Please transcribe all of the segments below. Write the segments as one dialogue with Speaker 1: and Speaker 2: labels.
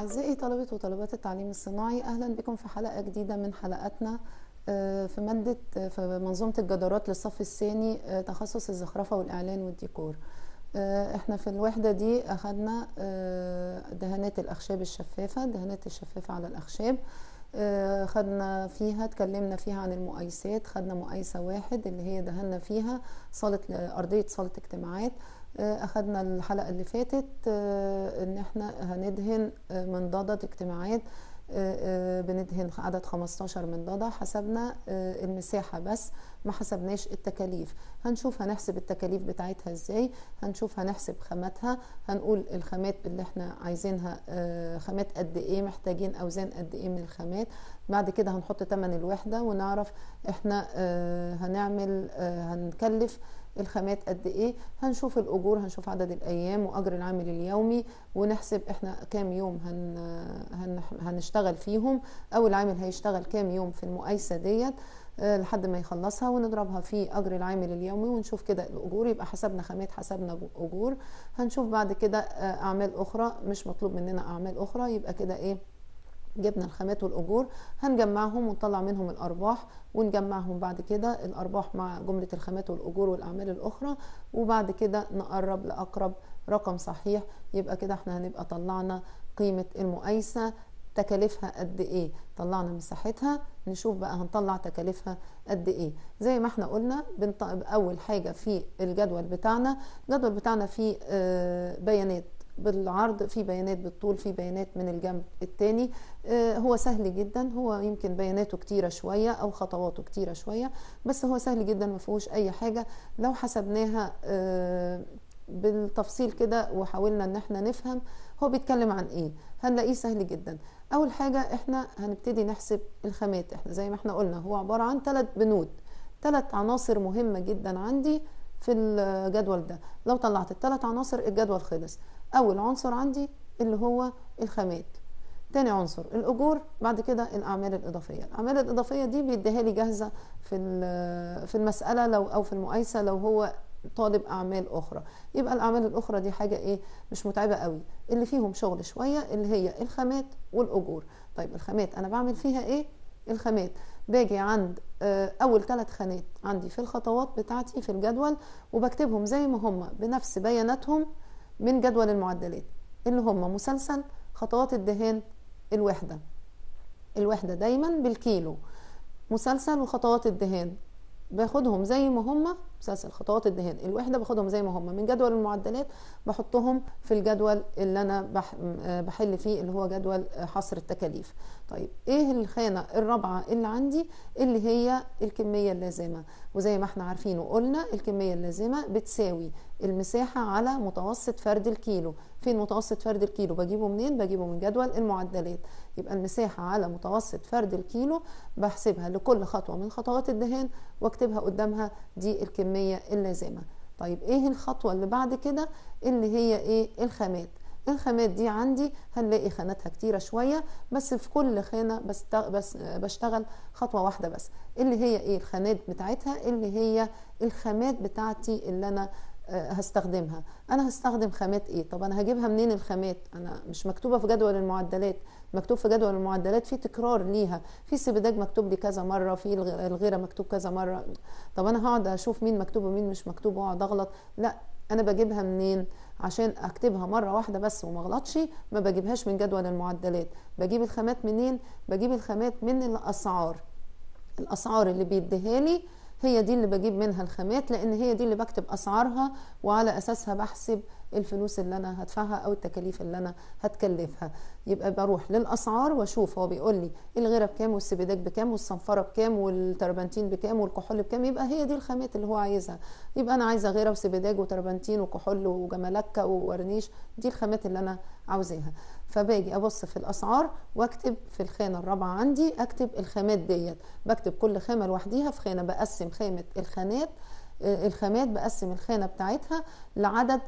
Speaker 1: أعزائي طلبة وطلبات التعليم الصناعي أهلا بكم في حلقة جديدة من حلقاتنا آه، في مادة آه، في منظومة الجدارات للصف الثاني آه، تخصص الزخرفة والإعلان والديكور احنا في الوحدة دي أخدنا دهانات الأخشاب الشفافة دهانات الشفافة على الأخشاب خدنا فيها اتكلمنا فيها عن المؤيسات خدنا مؤيسة واحد اللي هي دهنا فيها صالة أرضية صالة اجتماعات آه، اخدنا الحلقه اللي فاتت آه، ان احنا هندهن آه، منضده اجتماعات بندهن عدد 15 منضده حسبنا المساحه بس ما حسبناش التكاليف هنشوف هنحسب التكاليف بتاعتها ازاي هنشوف هنحسب خاماتها هنقول الخامات اللي احنا عايزينها خامات قد ايه محتاجين اوزان قد ايه من الخامات بعد كده هنحط تمن الوحده ونعرف احنا هنعمل هنكلف الخامات قد ايه هنشوف الاجور هنشوف عدد الايام واجر العامل اليومي ونحسب احنا كام يوم هن هن هنشتغل فيهم او العامل هيشتغل كام يوم في المقايسه ديت آه، لحد ما يخلصها ونضربها في اجر العامل اليومي ونشوف كده الاجور يبقى حسبنا خامات حسبنا اجور هنشوف بعد كده آه، اعمال اخرى مش مطلوب مننا اعمال اخرى يبقى كده ايه جبنا الخامات والأجور هنجمعهم ونطلع منهم الأرباح ونجمعهم بعد كده الأرباح مع جملة الخامات والأجور والأعمال الأخرى وبعد كده نقرب لأقرب رقم صحيح يبقى كده احنا هنبقى طلعنا قيمة المقايسة تكاليفها قد ايه طلعنا مساحتها نشوف بقى هنطلع تكاليفها قد ايه زي ما احنا قلنا بنطلع اول حاجة في الجدول بتاعنا الجدول بتاعنا فيه آه، بيانات بالعرض في بيانات بالطول في بيانات من الجنب الثاني آه، هو سهل جدا هو يمكن بياناته كتيرة شوية أو خطواته كتيرة شوية بس هو سهل جدا ما فيهوش أي حاجة لو حسبناها آه، بالتفصيل كده وحاولنا ان احنا نفهم هو بيتكلم عن ايه هنلاقيه سهل جدا اول حاجة احنا هنبتدي نحسب الخامات احنا زي ما احنا قلنا هو عبارة عن ثلاث بنود ثلاث عناصر مهمة جدا عندي في الجدول ده لو طلعت الثلاث عناصر الجدول خلص أول عنصر عندي اللي هو الخامات تاني عنصر الأجور بعد كده الأعمال الإضافية الأعمال الإضافية دي بيديها لي جاهزة في في المسألة لو أو في المقايسة لو هو طالب أعمال أخرى يبقى الأعمال الأخرى دي حاجة إيه مش متعبة قوي اللي فيهم شغل شوية اللي هي الخامات والأجور طيب الخامات أنا بعمل فيها إيه الخامات باجي عند آه، اول ثلاث خانات عندي في الخطوات بتاعتي في الجدول وبكتبهم زي ما هم بنفس بياناتهم من جدول المعدلات اللي هم مسلسل خطوات الدهان الوحدة الوحدة دايما بالكيلو مسلسل وخطوات الدهان باخدهم زي ما هما مسلسل خطوات الدهان الوحده باخدهم زي ما هم من جدول المعدلات بحطهم في الجدول اللي انا آه، بحل فيه اللي هو جدول آه، حصر التكاليف طيب ايه الخانه الرابعه اللي عندي اللي هي الكميه اللازمه وزي ما احنا عارفين وقلنا الكميه اللازمه بتساوي المساحه على متوسط فرد الكيلو فين متوسط فرد الكيلو بجيبه منين بجيبه من جدول المعدلات يبقى المساحه على متوسط فرد الكيلو بحسبها لكل خطوه من خطوات الدهان واكتبها قدامها دي الكميه الكمية اللازمة طيب ايه الخطوة اللي بعد كده اللي هي ايه الخامات الخامات دي عندي هنلاقي خاناتها كتيرة شوية بس في كل خانة بس, بس بشتغل خطوة واحدة بس اللي هي ايه الخانات بتاعتها اللي هي الخامات بتاعتي اللي انا هستخدمها انا هستخدم خامات ايه طب انا هجيبها منين الخامات انا مش مكتوبه في جدول المعدلات مكتوب في جدول المعدلات في تكرار ليها في سبداج مكتوب لي كذا مره في الغيره مكتوب كذا مره طب انا هقعد اشوف مين مكتوب ومين مش مكتوب واقعد اغلط لا انا بجيبها منين عشان اكتبها مره واحده بس وما اغلطش ما بجيبهاش من جدول المعدلات بجيب الخامات منين بجيب الخامات من الاسعار الاسعار اللي بيديها لي هي دي اللي بجيب منها الخامات لان هي دي اللي بكتب اسعارها وعلى اساسها بحسب الفلوس اللي انا هدفعها او التكاليف اللي انا هتكلفها يبقى بروح للاسعار واشوف هو بيقول لي الغيره بكام والسبيداك بكام والصنفره بكام والتربنتين بكام والكحول بكام يبقى هي دي الخامات اللي هو عايزها يبقى انا عايزه غيره وسبيداك وتربنتين وكحول وجمالكه وورنيش دي الخامات اللي انا عاوزاها فباجي ابص في الاسعار واكتب في الخانه الرابعه عندي اكتب الخامات ديت بكتب كل خامه لوحديها في خانه بقسم خامه الخانات آه، الخامات بقسم الخانه بتاعتها لعدد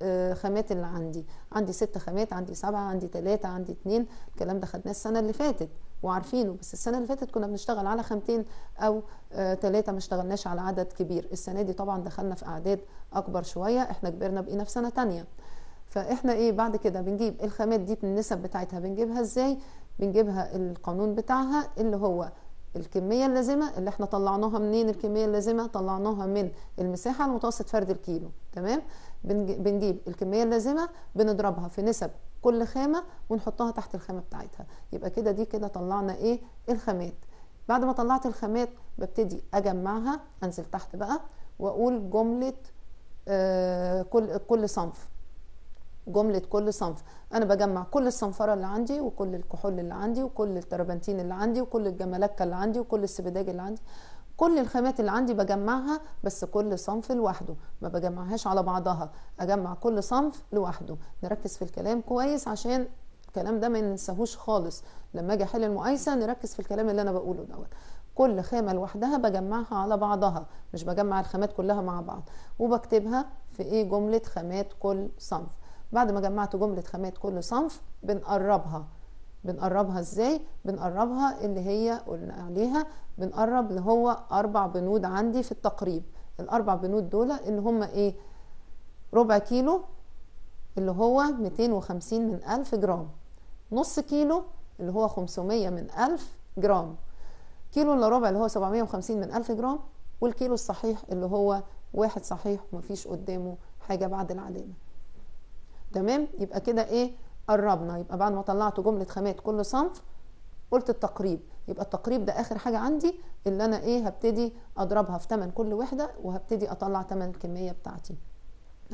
Speaker 1: الخامات آه، اللي عندي عندي ست خامات عندي سبعه عندي ثلاثه عندي اتنين الكلام ده خدناه السنه اللي فاتت وعارفينه بس السنه اللي فاتت كنا بنشتغل على خامتين او ثلاثه آه، ما اشتغلناش على عدد كبير السنه دي طبعا دخلنا في اعداد اكبر شويه احنا كبرنا بقينا في سنه تانية فاحنا ايه بعد كده بنجيب الخامات دي بالنسب بتاعتها بنجيبها ازاي بنجيبها القانون بتاعها اللي هو الكمية اللازمة اللي احنا طلعناها منين الكمية اللازمة طلعناها من المساحة المتوسط فرد الكيلو تمام بنجيب الكمية اللازمة بنضربها في نسب كل خامة ونحطها تحت الخامة بتاعتها يبقى كده دي كده طلعنا ايه الخامات بعد ما طلعت الخامات ببتدي اجمعها انزل تحت بقى واقول جملة آه، كل كل صنف جمله كل صنف انا بجمع كل الصنفره اللي عندي وكل الكحول اللي عندي وكل التربنتين اللي عندي وكل الجمالكة اللي عندي وكل السبداج اللي عندي كل الخامات اللي عندي بجمعها بس كل صنف لوحده ما بجمعهاش على بعضها اجمع كل صنف لوحده نركز في الكلام كويس عشان الكلام ده ما ننساهوش خالص لما اجي احل المقايسه نركز في الكلام اللي انا بقوله دوت كل خامه لوحدها بجمعها على بعضها مش بجمع الخامات كلها مع بعض وبكتبها في ايه جمله خامات كل صنف بعد ما جمعت جملة خامات كل صنف بنقربها بنقربها ازاي بنقربها اللي هي قلنا عليها بنقرب اللي هو اربع بنود عندي في التقريب الاربع بنود دول اللي هما ايه ربع كيلو اللي هو 250 من ألف جرام نص كيلو اللي هو 500 من ألف جرام كيلو الا ربع اللي هو 750 من ألف جرام والكيلو الصحيح اللي هو واحد صحيح ومفيش قدامه حاجة بعد العلامة تمام يبقى كده ايه قربنا يبقى بعد ما طلعت جمله خامات كل صنف قلت التقريب يبقى التقريب ده اخر حاجه عندي اللي انا ايه هبتدي اضربها في ثمن كل وحده وهبتدي اطلع ثمن الكميه بتاعتي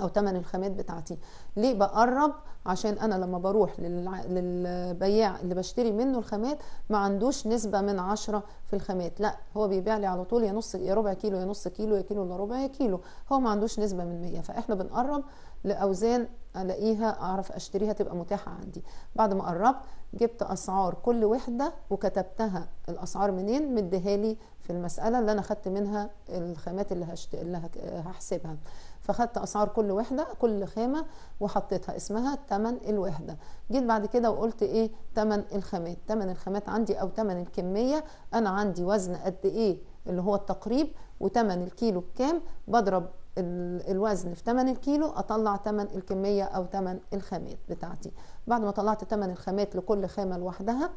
Speaker 1: او ثمن الخامات بتاعتي ليه بقرب عشان انا لما بروح للبياع اللي بشتري منه الخامات ما عندوش نسبه من عشرة في الخامات لا هو بيبيع لي على طول يا نص يا ربع كيلو يا نص كيلو يا كيلو الا ربع يا كيلو هو ما عندوش نسبه من مية فاحنا بنقرب لاوزان الاقيها اعرف اشتريها تبقى متاحه عندي بعد ما قربت جبت اسعار كل وحده وكتبتها الاسعار منين مديها لي في المساله اللي انا خدت منها الخامات اللي هشت... اللي هحسبها فخدت اسعار كل وحده كل خامه وحطيتها اسمها تمن الوحده جيت بعد كده وقلت ايه تمن الخامات تمن الخامات عندي او تمن الكميه انا عندي وزن قد ايه اللي هو التقريب وتمن الكيلو بكام بضرب الوزن في تمن الكيلو اطلع تمن الكميه او تمن الخامات بتاعتي بعد ما طلعت تمن الخامات لكل خامه لوحدها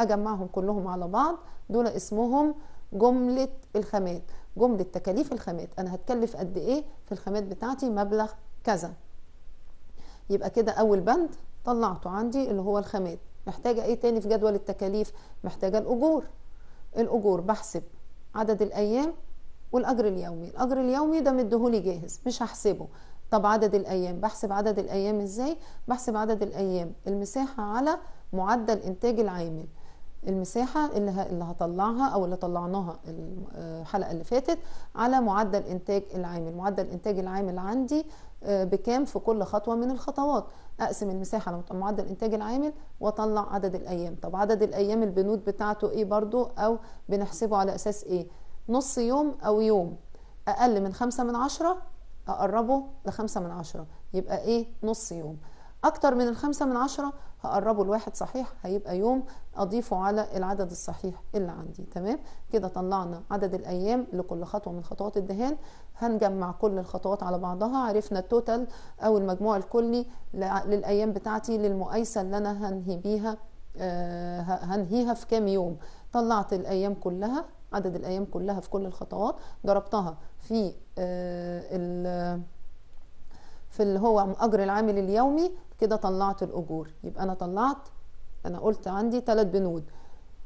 Speaker 1: اجمعهم كلهم على بعض دول اسمهم جمله الخامات جمله تكاليف الخامات انا هتكلف قد ايه في الخامات بتاعتي مبلغ كذا يبقى كده اول بند طلعته عندي اللي هو الخامات محتاجه ايه تاني في جدول التكاليف محتاجه الاجور الاجور بحسب عدد الايام والاجر اليومي الاجر اليومي ده مديهولي جاهز مش هحسبه طب عدد الايام بحسب عدد الايام ازاي بحسب عدد الايام المساحه على معدل انتاج العامل المساحة اللي هطلعها او اللي طلعناها الحلقة آه، اللي فاتت على معدل انتاج العامل معدل انتاج العامل عندي آه، بكام في كل خطوة من الخطوات اقسم المساحة على معدل انتاج العامل واطلع عدد الايام طب عدد الايام البنود بتاعته ايه برضو او بنحسبه على اساس ايه نص يوم او يوم اقل من خمسة من عشرة اقربه لخمسة من عشرة يبقى ايه نص يوم اكتر من الخمسة من عشرة هقربه لواحد صحيح هيبقى يوم اضيفه على العدد الصحيح اللي عندي تمام كده طلعنا عدد الايام لكل خطوة من خطوات الدهان هنجمع كل الخطوات على بعضها عرفنا التوتال او المجموع الكلي للايام بتاعتي للمقايسة اللي انا هنهي بيها آه هنهيها في كام يوم طلعت الايام كلها عدد الايام كلها في كل الخطوات ضربتها في آه في اللي هو اجر العامل اليومي كده طلعت الاجور يبقى انا طلعت انا قلت عندي ثلاث بنود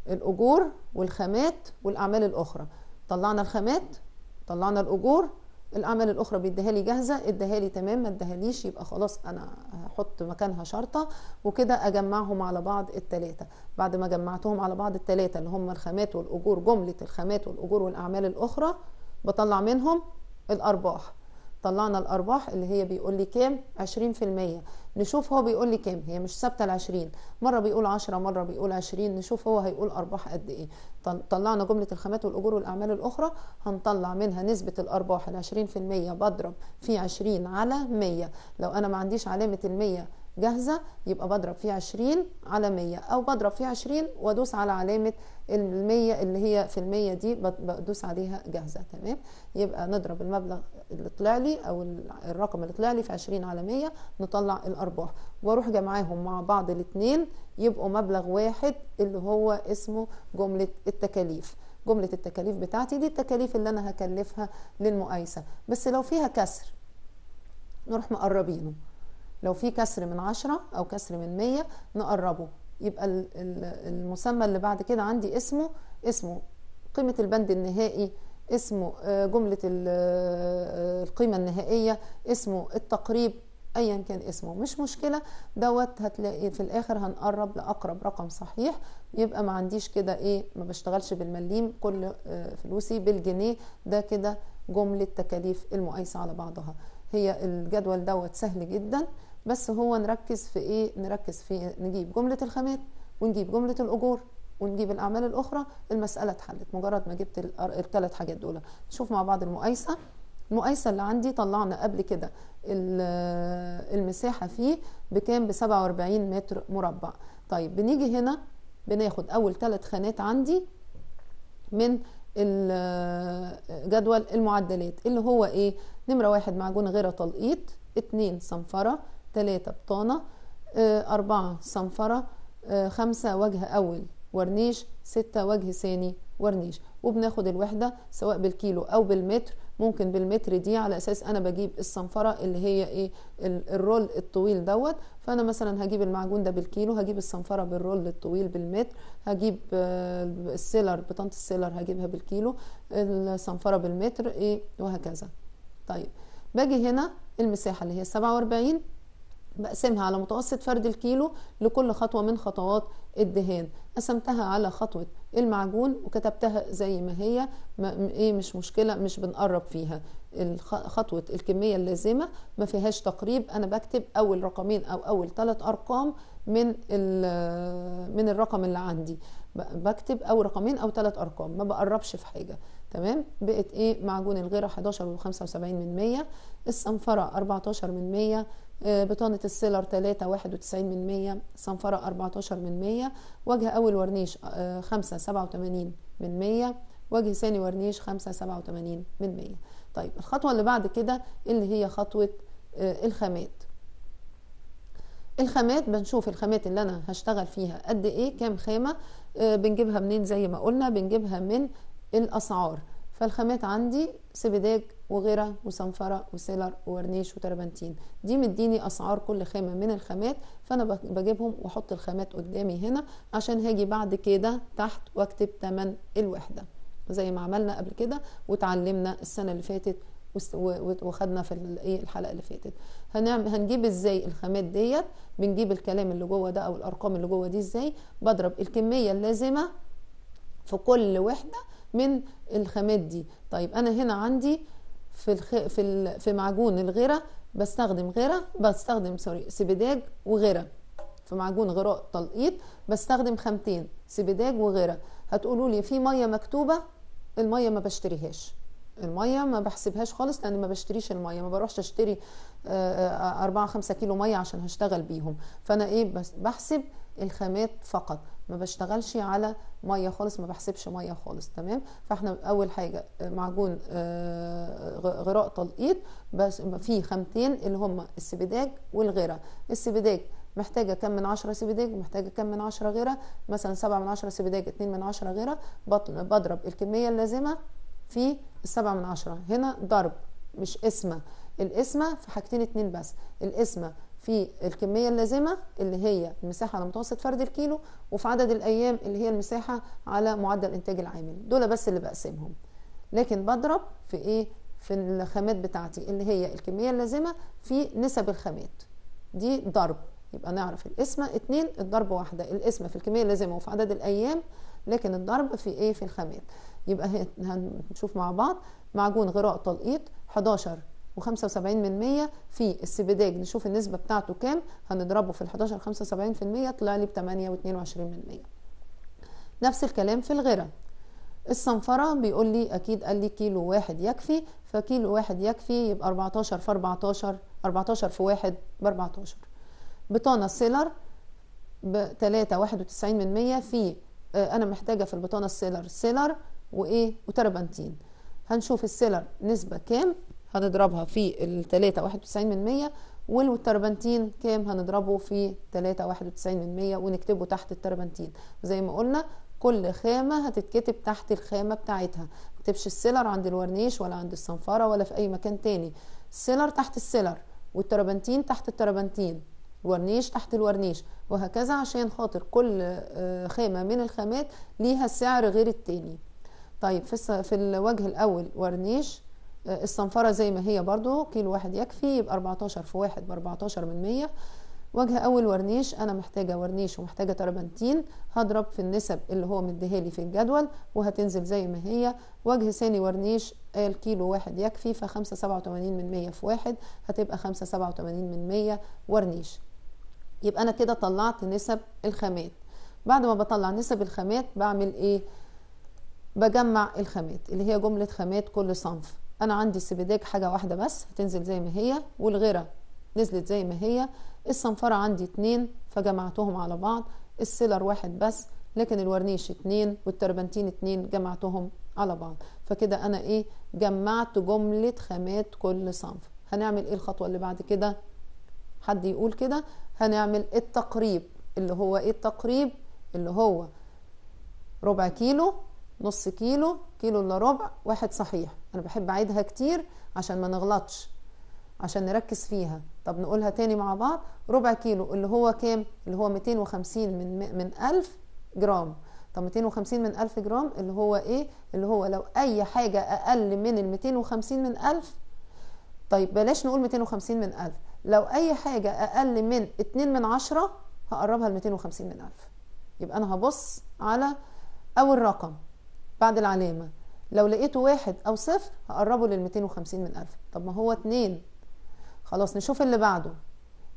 Speaker 1: الاجور والخامات والاعمال الاخرى طلعنا الخامات طلعنا الاجور الاعمال الاخرى بيديها لي جاهزه اديها لي تمام ما اديهاليش يبقى خلاص انا هحط مكانها شرطه وكده اجمعهم على بعض الثلاثه بعد ما جمعتهم على بعض الثلاثه اللي هم الخامات والاجور جمله الخامات والاجور والاعمال الاخرى بطلع منهم الارباح طلعنا الارباح اللي هي بيقول لي كام 20% نشوف هو بيقول لي كام هي مش ثابته ال 20 مره بيقول 10 مره بيقول 20 نشوف هو هيقول ارباح قد ايه طلعنا جمله الخامات والاجور والاعمال الاخرى هنطلع منها نسبه الارباح ال 20% بضرب في 20 على 100 لو انا ما عنديش علامه ال 100 جاهزه يبقى بضرب فيه 20 على 100 او بضرب فيه 20 وادوس على علامه ال 100 اللي هي في 100 دي بدوس عليها جاهزه تمام يبقى نضرب المبلغ اللي طلع لي او الرقم اللي طلع لي في 20 على نطلع الارباح واروح جمعاهم مع بعض الاثنين يبقوا مبلغ واحد اللي هو اسمه جمله التكاليف جمله التكاليف بتاعتي دي التكاليف اللي انا هكلفها للمقايسه بس لو فيها كسر نروح مقربينه لو في كسر من 10 او كسر من 100 نقربه يبقى المسمى اللي بعد كده عندي اسمه اسمه قيمه البند النهائي اسمه آه، جملة آه، آه، القيمة النهائية اسمه التقريب ايا كان اسمه مش مشكله دوت هتلاقي في الاخر هنقرب لاقرب رقم صحيح يبقى ما عنديش كده ايه ما بشتغلش بالمليم كل فلوسي بالجنيه ده كده جمله تكاليف المقايسه على بعضها هي الجدول دوت سهل جدا بس هو نركز في ايه نركز في نجيب جمله الخامات ونجيب جمله الاجور ونجيب الاعمال الاخرى المساله اتحلت مجرد ما جبت الثلاث حاجات دول نشوف مع بعض المقايسه المقايسه اللي عندي طلعنا قبل كده المساحه فيه بكام ب 47 متر مربع طيب بنيجي هنا بناخد اول ثلاث خانات عندي من جدول المعدلات اللي هو ايه نمره واحد معجون غير تلقيط اتنين صنفره تلاته بطانه آه، اربعه صنفره آه، خمسه وجه اول ورنيش ستة وجه ثاني ورنيش وبناخد الوحدة سواء بالكيلو أو بالمتر ممكن بالمتر دي على اساس انا بجيب الصنفره اللي هي ايه الرول الطويل دوت فانا مثلا هجيب المعجون ده بالكيلو هجيب الصنفره بالرول الطويل بالمتر هجيب آه، السيلر بطنط السيلر هجيبها بالكيلو الصنفره بالمتر ايه وهكذا طيب باجي هنا المساحه اللي هي 47 بقسمها على متوسط فرد الكيلو لكل خطوة من خطوات الدهان قسمتها على خطوة المعجون وكتبتها زي ما هي ما ايه مش مشكلة مش بنقرب فيها خطوة الكمية اللازمة ما فيهاش تقريب انا بكتب اول رقمين او اول ثلاث ارقام من من الرقم اللي عندي بكتب اول رقمين او ثلاث ارقام ما بقربش في حاجة تمام بقت ايه معجون الغيره 11 و75 من 100 الصنفره 14 من 100 آه، بطانة السيلر 3 91 من 100 صنفرة 14 من 100 وجه أول ورنيش 5 آه، 87 من 100 وجه ثاني ورنيش 5 87 من 100 طيب الخطوة اللي بعد كده اللي هي خطوة آه، الخامات الخامات بنشوف الخامات اللي انا هشتغل فيها قد ايه كام خامه بنجيبها منين زي ما قلنا بنجيبها من الاسعار فالخامات عندي سبيداج وغيره وصنفرة وسيلر وورنيش وتربنتين دي مديني اسعار كل خامة من الخامات فانا بجيبهم واحط الخامات قدامي هنا عشان هاجي بعد كده تحت واكتب تمن الوحدة زي ما عملنا قبل كده وتعلمنا السنة اللي فاتت وخدنا في إيه، الحلقه اللي فاتت هنعمل هنجيب ازاي الخامات ديت بنجيب الكلام اللي جوه ده او الارقام اللي جوه دي ازاي بضرب الكميه اللازمه في كل وحده من الخامات دي طيب انا هنا عندي في الخ... في ال... في معجون الغيره بستخدم غيره بستخدم سوري سبداج وغيره في معجون غراء تلقيط بستخدم خامتين سبداج وغيره هتقولوا لي في ميه مكتوبه الميه ما بشتريهاش الميه ما بحسبهاش خالص لان ما بشتريش الميه ما بروحش اشتري 4 آه، 5 آه، كيلو ميه عشان هشتغل بيهم فانا ايه بس بحسب الخامات فقط ما بشتغلش على ميه خالص ما بحسبش ميه خالص تمام فاحنا اول حاجه آه، معجون غراء تلقيط بس في خامتين اللي هما السبيداج والغيره السبيداج محتاجه كم من 10 سبداج محتاجه كم من 10 غيره مثلا 7 من 10 سبداج 2 من 10 غيره بضرب الكميه اللازمه في السبعة من عشرة هنا ضرب مش قسمة القسمة في حاجتين اتنين بس القسمة في الكمية اللازمة اللي هي المساحة على متوسط فرد الكيلو وفي عدد الأيام اللي هي المساحة على معدل إنتاج العامل دول بس اللي بقسمهم لكن بضرب في إيه في الخامات بتاعتي اللي هي الكمية اللازمة في نسب الخامات دي ضرب يبقى نعرف القسمة اتنين الضرب واحدة القسمة في الكمية اللازمة وفي عدد الأيام لكن الضرب في إيه في الخامات يبقى هنشوف مع بعض معجون غراء تلقيط 11 و75% في السبداج نشوف النسبة بتاعته كام هنضربه في ال 11 75% طلع لي ب 8 و22% نفس الكلام في الغرة الصنفرة بيقول لي أكيد قال لي كيلو واحد يكفي فكيلو واحد يكفي يبقى 14 في 14 14 في واحد ب 14 بطانة سيلر ب 3 91% في آه، أنا محتاجة في البطانة السيلر سيلر وايه وتربنتين هنشوف السيلر نسبة كام هنضربها في التلاتة واحد وتسعين من مية والتربنتين كام هنضربه في تلاتة واحد وتسعين من مية ونكتبه تحت التربنتين زي ما قلنا كل خامة هتتكتب تحت الخامة بتاعتها مكتبش السيلر عند الورنيش ولا عند الصنفرة ولا في أي مكان تاني السيلر تحت السيلر والتربنتين تحت التربنتين ورنيش تحت الورنيش وهكذا عشان خاطر كل آه، خامة من الخامات ليها سعر غير التاني طيب في في الوجه الاول ورنيش آه، الصنفره زي ما هي برضو كيلو واحد يكفي يبقى 14 في واحد ب 14 من 100 وجه اول ورنيش انا محتاجه ورنيش ومحتاجه تربنتين هضرب في النسب اللي هو مديهالي في الجدول وهتنزل زي ما هي وجه ثاني ورنيش قال كيلو واحد يكفي فخمسة سبعة من مية في واحد هتبقى خمسة سبعة من مية ورنيش يبقى انا كده طلعت نسب الخامات بعد ما بطلع نسب الخامات بعمل ايه بجمع الخامات اللي هي جملة خامات كل صنف أنا عندي السبيداج حاجة واحدة بس هتنزل زي ما هي والغيرة نزلت زي ما هي الصنفرة عندي اتنين فجمعتهم على بعض السيلر واحد بس لكن الورنيش اتنين والتربنتين اتنين جمعتهم على بعض فكده أنا إيه جمعت جملة خامات كل صنف هنعمل إيه الخطوة اللي بعد كده حد يقول كده هنعمل التقريب اللي هو إيه التقريب اللي هو ربع كيلو نص كيلو كيلو الا ربع واحد صحيح انا بحب اعيدها كتير عشان ما نغلطش عشان نركز فيها طب نقولها تاني مع بعض ربع كيلو اللي هو كام اللي هو 250 من من 1000 جرام طب 250 من 1000 جرام اللي هو ايه اللي هو لو اي حاجه اقل من ال 250 من 1000 طيب بلاش نقول 250 من 1000 لو اي حاجه اقل من 2 من 10 هقربها ل 250 من 1000 يبقى انا هبص على اول رقم بعد العلامه لو لقيته واحد او صفر هقربه لل 250 من 1000 طب ما هو اتنين خلاص نشوف اللي بعده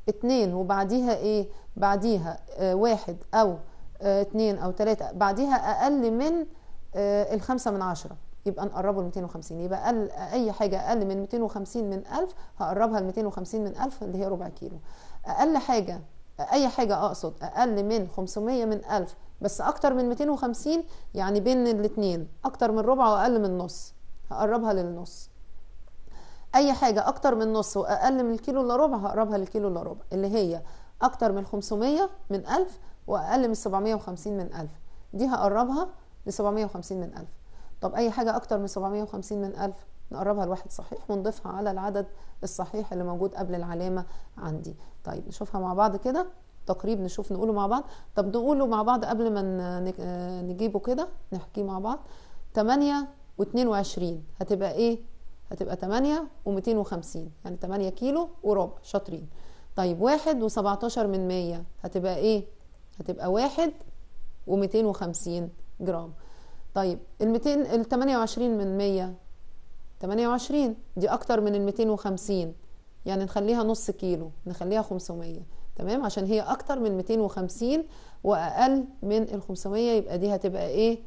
Speaker 1: اتنين وبعديها ايه بعديها اه واحد او اه اتنين او تلاتة بعديها اقل من اه الخمسة من عشرة يبقى نقربه ل 250 يبقى أقل اي حاجه اقل من 250 من 1000 هقربها ل 250 من 1000 اللي هي ربع كيلو اقل حاجه اي حاجه اقصد اقل من 500 من 1000 بس اكتر من 250 يعني بين الاتنين اكتر من ربع واقل من نص هقربها للنص اي حاجة اكتر من نص واقل من الكيلو الا ربع هقربها للكيلو الا ربع اللي هي اكتر من 500 من 1000 واقل من 750 من 1000 دي هقربها ل 750 من 1000 طب اي حاجة اكتر من 750 من 1000 نقربها لواحد صحيح ونضيفها على العدد الصحيح اللي موجود قبل العلامة عندي طيب نشوفها مع بعض كده تقريب نشوف نقوله مع بعض طب نقوله مع بعض قبل ما نجيبه كده نحكيه مع بعض 8 و22 هتبقى ايه هتبقى 8 و250 يعني 8 كيلو وربع شاطرين طيب 1 و17 من 100 هتبقى ايه هتبقى واحد و250 جرام طيب ال 200 ال 28 من 100 28 دي اكتر من ال 250 يعني نخليها نص كيلو نخليها 500 تمام عشان هي اكتر من 250 واقل من ال 500 يبقى دي هتبقى ايه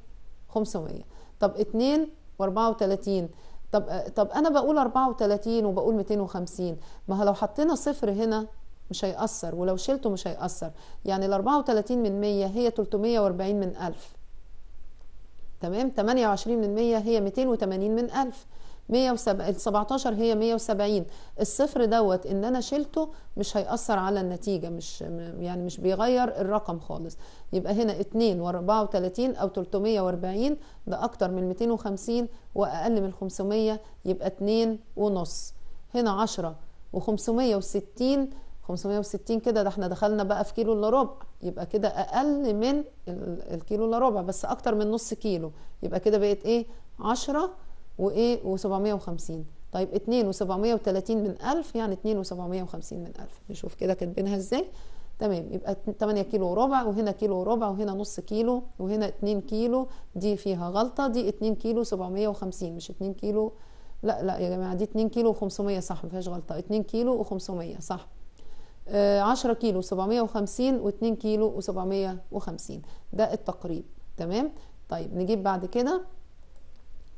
Speaker 1: 500 طب 2 و34 طب طب انا بقول 34 وبقول 250 ما هو لو حطينا صفر هنا مش هيأثر ولو شلته مش هيأثر يعني ال 34 من 100 هي 340 من 1000 تمام 28 من 100 هي 280 من 1000 17 هي 170 الصفر دوت ان انا شلته مش هيأثر على النتيجه مش يعني مش بيغير الرقم خالص يبقى هنا 2 و34 او 340 ده اكتر من 250 واقل من 500 يبقى 2 ونص هنا 10 و560 560 كده ده احنا دخلنا بقى في كيلو الا ربع يبقى كده اقل من الكيلو الا ربع بس اكتر من نص كيلو يبقى كده بقت ايه 10 وايه و750 طيب 2 و730 من 1000 يعني 2 و750 من 1000 نشوف كده كاتبينها ازاي تمام يبقى 8 كيلو وربع وهنا كيلو وربع وهنا نص كيلو وهنا 2 كيلو دي فيها غلطة دي 2 كيلو 750 مش 2 كيلو لا لا يا جماعة دي 2 كيلو و500 صح ما فيهاش غلطة 2 كيلو و500 صح آه 10 كيلو 750 و2 كيلو و750 ده التقريب تمام طيب نجيب بعد كده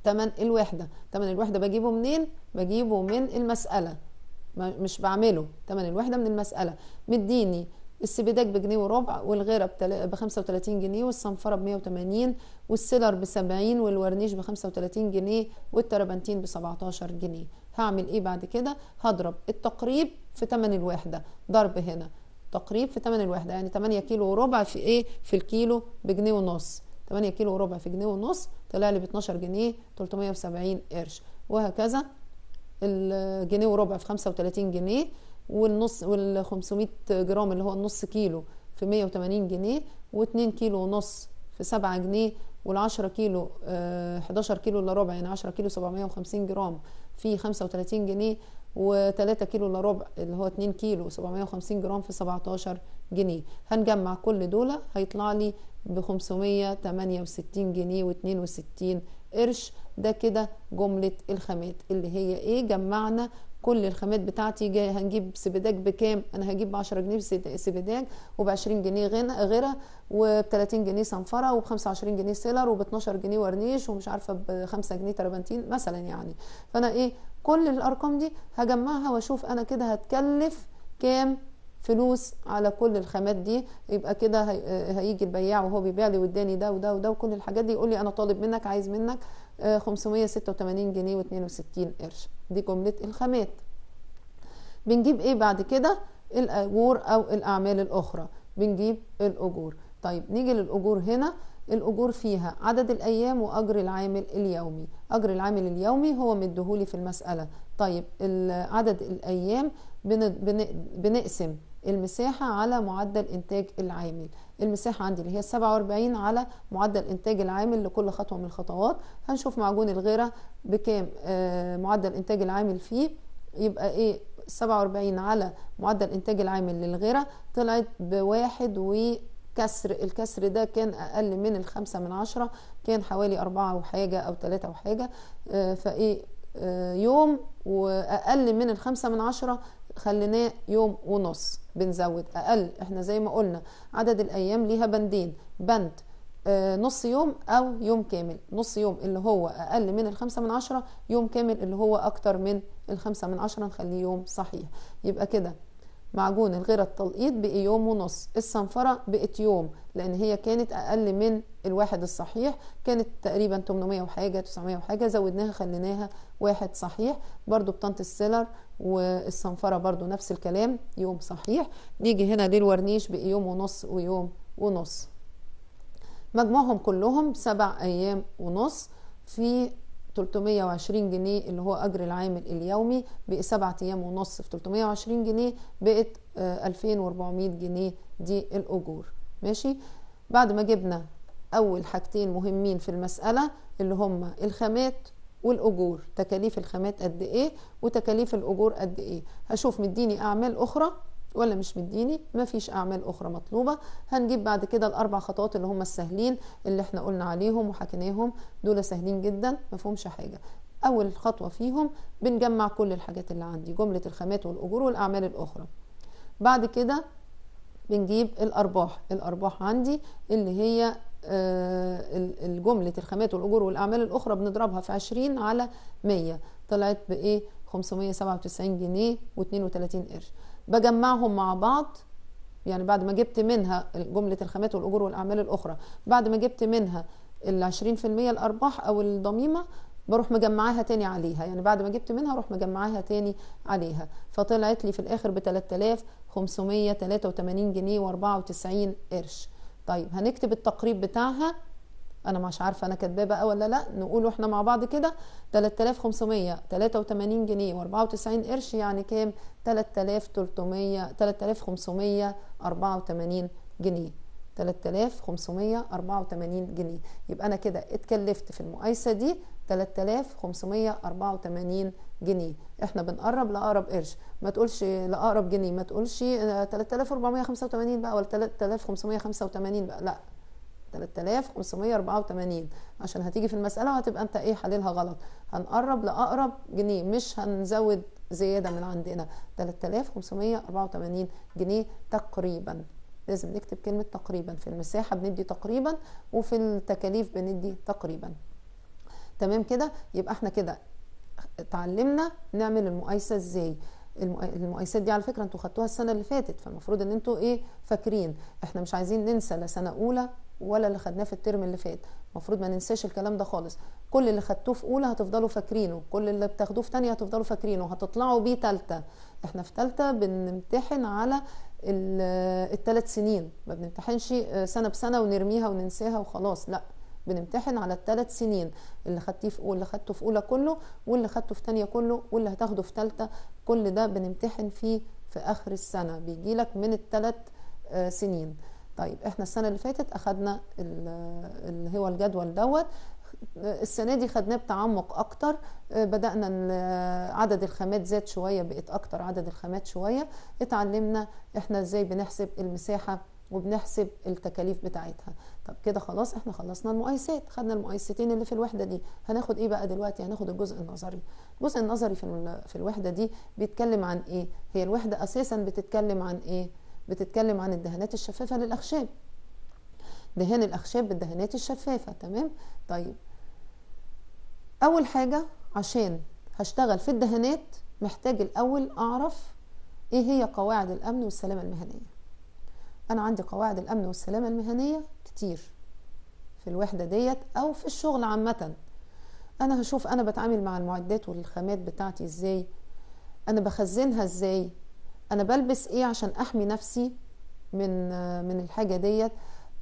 Speaker 1: تمن الوحدة تمن الوحدة بجيبه منين بجيبه من المسألة مش بعمله تمن الوحدة من المسألة مديني السبيداك بجنيه وربع والغيرة ب 35 جنيه والصنفرة ب 180 والسيلر ب 70 والورنيش ب 35 جنيه والترابنتين ب 17 جنيه هعمل ايه بعد كده هضرب التقريب في تمن الوحدة ضرب هنا تقريب في تمن الوحدة يعني 8 كيلو وربع في ايه في الكيلو بجنيه ونص 8 كيلو وربع في جنيه ونص طلع لي ب 12 جنيه 370 قرش وهكذا الجنيه وربع في 35 جنيه والنص وال 500 جرام اللي هو النص كيلو في 180 جنيه و2 كيلو ونص في 7 جنيه وال10 كيلو 11 آه، كيلو الا ربع يعني 10 كيلو 750 جرام في 35 جنيه و3 كيلو الا ربع اللي هو 2 كيلو 750 جرام في 17 جنيه هنجمع كل دول هيطلع لي ب 568 جنيه و62 قرش ده كده جملة الخامات اللي هي ايه جمعنا كل الخامات بتاعتي جاي هنجيب سبداج بكام انا هجيب ب 10 جنيه سبداج وب 20 جنيه غيره وب 30 جنيه صنفره وب 25 جنيه سيلر وب 12 جنيه ورنيش ومش عارفه ب 5 جنيه تربنتين مثلا يعني فانا ايه كل الارقام دي هجمعها واشوف انا كده هتكلف كام فلوس على كل الخامات دي يبقى كده هيجي البياع وهو بيبيع لي واداني ده وده وده وكل الحاجات دي يقول لي انا طالب منك عايز منك 586 آه، جنيه و62 قرش دي جمله الخامات بنجيب ايه بعد كده الاجور او الاعمال الاخرى بنجيب الاجور طيب نيجي للاجور هنا الاجور فيها عدد الايام واجر العامل اليومي اجر العامل اليومي هو مديهولي في المساله طيب عدد الايام بنقسم المساحة على معدل إنتاج العامل المساحة عندي اللي هي 47 على معدل إنتاج العامل لكل خطوة من الخطوات هنشوف معجون الغيرة بكام آه، معدل إنتاج العامل فيه يبقى إيه 47 على معدل إنتاج العامل للغيرة طلعت بواحد و كسر الكسر ده كان أقل من الخمسة من عشرة كان حوالي أربعة وحاجة أو ثلاثة وحاجة آه، فإيه آه، يوم وأقل من الخمسة من عشرة خليناه يوم ونص بنزود اقل احنا زي ما قلنا عدد الايام ليها بندين بند آه، نص يوم او يوم كامل نص يوم اللي هو اقل من الخمسة من عشرة يوم كامل اللي هو اكتر من الخمسة من عشرة نخليه يوم صحيح يبقى كده معجون الغير التلقيط بقي يوم ونص الصنفرة بقت يوم لأن هي كانت أقل من الواحد الصحيح كانت تقريبا 800 وحاجة 900 وحاجة زودناها خليناها واحد صحيح برضو بطنط السيلر والصنفرة برضو نفس الكلام يوم صحيح نيجي هنا للورنيش بيوم ونص ويوم ونص مجموعهم كلهم سبع أيام ونص في 320 جنيه اللي هو أجر العامل اليومي بقي سبعة أيام ونص في 320 جنيه بقت 2400 آه، جنيه دي الأجور ماشي بعد ما جبنا أول حاجتين مهمين في المسألة اللي هم الخامات والاجور تكاليف الخامات قد ايه وتكاليف الاجور قد ايه هشوف مديني اعمال اخرى ولا مش مديني مفيش اعمال اخرى مطلوبه هنجيب بعد كده الاربع خطوات اللي هم السهلين اللي احنا قلنا عليهم وحكيناهم دول سهلين جدا ما فيهمش حاجه اول خطوه فيهم بنجمع كل الحاجات اللي عندي جمله الخامات والاجور والاعمال الاخرى بعد كده بنجيب الارباح الارباح عندي اللي هي آه، الجملة الخامات والأجور والأعمال الأخرى بنضربها في 20 على 100 طلعت بإيه 597 جنيه و32 قرش بجمعهم مع بعض يعني بعد ما جبت منها جملة الخامات والأجور والأعمال الأخرى بعد ما جبت منها ال 20% الأرباح أو الضميمة بروح مجمعاها تاني عليها يعني بعد ما جبت منها اروح مجمعاها تاني عليها فطلعت لي في الاخر ب 3583 جنيه و94 قرش طيب هنكتب التقريب بتاعها انا مش عارفه انا كاتباه بقى ولا لا نقول احنا مع بعض كده 3583 جنيه و94 قرش يعني كام 3300 3584 جنيه 3584 جنيه يبقى انا كده اتكلفت في المقايسه دي 3584 جنيه احنا بنقرب لاقرب قرش ما تقولش لاقرب جنيه ما تقولش 3485 آه، بقى ولا 3585 بقى لا 3584 عشان هتيجي في المساله وهتبقى انت ايه حللها غلط هنقرب لاقرب جنيه مش هنزود زياده من عندنا 3584 جنيه تقريبا لازم نكتب كلمة تقريبا في المساحة بندي تقريبا وفي التكاليف بندي تقريبا تمام كده يبقى احنا كده اتعلمنا نعمل المقايسة ازاي المقايسات دي على فكره انتوا خدتوها السنه اللي فاتت فالمفروض ان انتوا ايه فاكرين احنا مش عايزين ننسى لا سنه اولى ولا اللي خدناه في الترم اللي فات المفروض ما ننساش الكلام ده خالص كل اللي خدتوه في اولى هتفضلوا فاكرينه كل اللي بتاخدوه في تانية هتفضلوا فاكرينه هتطلعوا بيه تالتة احنا في تالتة بنمتحن على الثلاث سنين ما بنمتحنش آه، سنه بسنه ونرميها وننساها وخلاص لا بنمتحن على الثلاث سنين اللي خدتيه في اللي خدته في اولى كله واللي خدته في ثانيه كله واللي هتاخده في ثالثه كل ده بنمتحن فيه في اخر السنه بيجي لك من الثلاث آه، سنين طيب احنا السنه اللي فاتت اخدنا آه، اللي هو الجدول دوت السنه دي خدناه بتعمق اكتر آه، بدانا آه، عدد الخامات زاد شويه بقت اكتر عدد الخامات شويه اتعلمنا احنا ازاي بنحسب المساحه وبنحسب التكاليف بتاعتها طب كده خلاص احنا خلصنا المقايسات خدنا المقايستين اللي في الوحده دي هناخد ايه بقى دلوقتي هناخد الجزء النظري الجزء النظري في في الوحده دي بيتكلم عن ايه هي الوحده اساسا بتتكلم عن ايه بتتكلم عن الدهانات الشفافه للاخشاب دهان الاخشاب بالدهانات الشفافه تمام طيب اول حاجة عشان هشتغل في الدهانات محتاج الاول اعرف ايه هي قواعد الامن والسلامة المهنية انا عندي قواعد الامن والسلامة المهنية كتير في الوحدة ديت او في الشغل عامة انا هشوف انا بتعامل مع المعدات والخامات بتاعتي ازاي انا بخزنها ازاي انا بلبس ايه عشان احمي نفسي من من الحاجة ديت